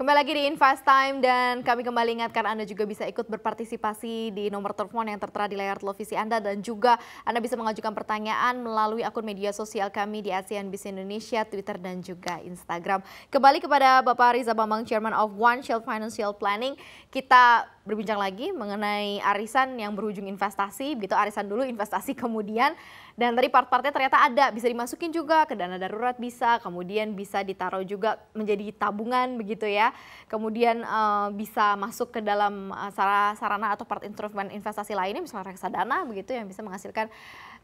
Kembali lagi di Invest Time dan kami kembali ingatkan Anda juga bisa ikut berpartisipasi di nomor telepon yang tertera di layar televisi Anda dan juga Anda bisa mengajukan pertanyaan melalui akun media sosial kami di ASEAN Business Indonesia, Twitter dan juga Instagram. Kembali kepada Bapak Riza Bambang, Chairman of One Shield Financial Planning. Kita berbincang lagi mengenai arisan yang berujung investasi, begitu arisan dulu investasi kemudian dan tadi part-partnya ternyata ada bisa dimasukin juga ke dana darurat bisa, kemudian bisa ditaruh juga menjadi tabungan begitu ya kemudian uh, bisa masuk ke dalam uh, sarana atau part instrumen investasi lainnya, misalnya reksadana begitu yang bisa menghasilkan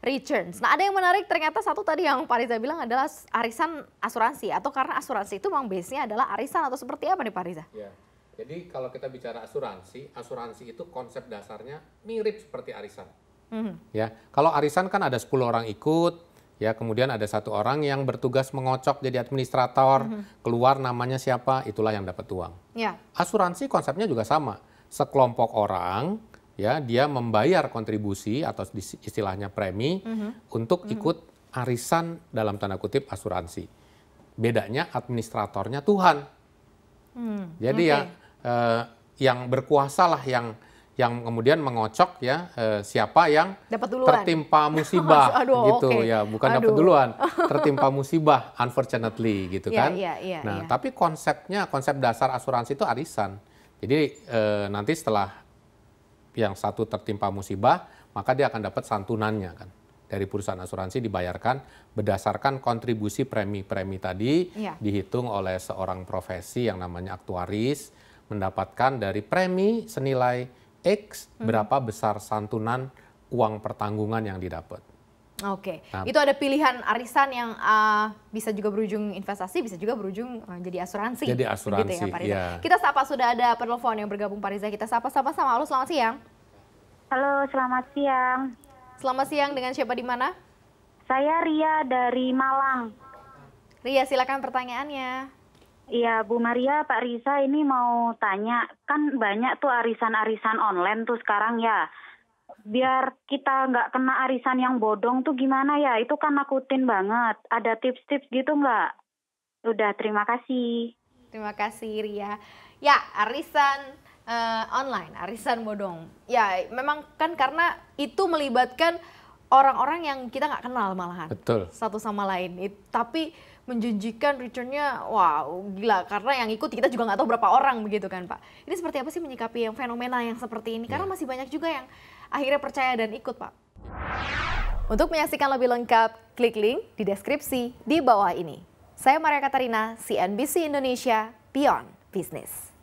returns. Nah ada yang menarik ternyata satu tadi yang Pak Riza bilang adalah arisan asuransi atau karena asuransi itu memang base-nya adalah arisan atau seperti apa nih Pak Riza? Ya. Jadi kalau kita bicara asuransi, asuransi itu konsep dasarnya mirip seperti arisan. Mm -hmm. Ya, kalau arisan kan ada 10 orang ikut, ya kemudian ada satu orang yang bertugas mengocok jadi administrator mm -hmm. keluar namanya siapa itulah yang dapat uang yeah. asuransi konsepnya juga sama sekelompok orang ya dia membayar kontribusi atau istilahnya premi mm -hmm. untuk mm -hmm. ikut arisan dalam tanda kutip asuransi bedanya administratornya Tuhan mm, jadi okay. ya eh, yang berkuasa lah yang yang kemudian mengocok ya eh, siapa yang tertimpa musibah Aduh, gitu okay. ya bukan dapat duluan tertimpa musibah unfortunately gitu iya, kan yeah, yeah, nah yeah. tapi konsepnya konsep dasar asuransi itu arisan jadi eh, nanti setelah yang satu tertimpa musibah maka dia akan dapat santunannya kan dari perusahaan asuransi dibayarkan berdasarkan kontribusi premi-premi tadi yeah. dihitung oleh seorang profesi yang namanya aktuaris mendapatkan dari premi senilai X hmm. berapa besar santunan uang pertanggungan yang didapat. Oke, okay. nah, itu ada pilihan arisan yang uh, bisa juga berujung investasi, bisa juga berujung uh, jadi asuransi. Jadi asuransi, ya, Pak iya. Kita sapa sudah ada penelpon yang bergabung Pak Riza. Kita sapa sama-sama. Halo, selamat siang. Halo, selamat siang. Selamat siang dengan siapa di mana? Saya Ria dari Malang. Ria, silakan pertanyaannya. Iya, Bu Maria, Pak Risa ini mau tanya, kan banyak tuh arisan-arisan online tuh sekarang ya. Biar kita nggak kena arisan yang bodong tuh gimana ya? Itu kan nakutin banget. Ada tips-tips gitu nggak? Udah, terima kasih. Terima kasih, Ria. Ya, arisan uh, online, arisan bodong. Ya, memang kan karena itu melibatkan orang-orang yang kita nggak kenal malahan Betul. satu sama lain It, tapi menjanjikan returnnya wow gila karena yang ikut kita juga nggak tahu berapa orang begitu kan pak ini seperti apa sih menyikapi yang fenomena yang seperti ini karena iya. masih banyak juga yang akhirnya percaya dan ikut pak untuk menyaksikan lebih lengkap klik link di deskripsi di bawah ini saya Maria Katarina CNBC Indonesia Beyond Business